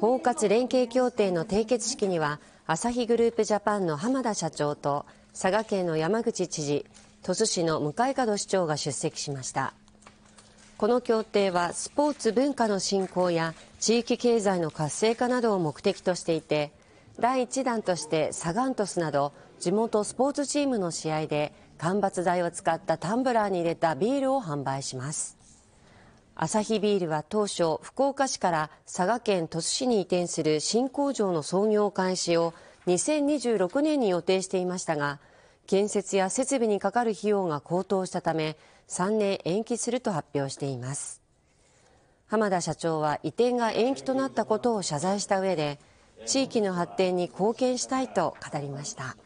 包括連携協定の締結式にはアサヒグループジャパンの浜田社長と佐賀県の山口知事鳥栖市の向門市長が出席しましたこの協定はスポーツ文化の振興や地域経済の活性化などを目的としていて第1弾としてサガン鳥栖など地元スポーツチームの試合で間伐材を使ったタンブラーに入れたビールを販売しますアサヒビールは当初福岡市から佐賀県鳥栖市に移転する新工場の操業開始を2026年に予定していましたが建設や設備にかかる費用が高騰したため3年延期すると発表しています浜田社長は移転が延期となったことを謝罪した上で地域の発展に貢献したいと語りました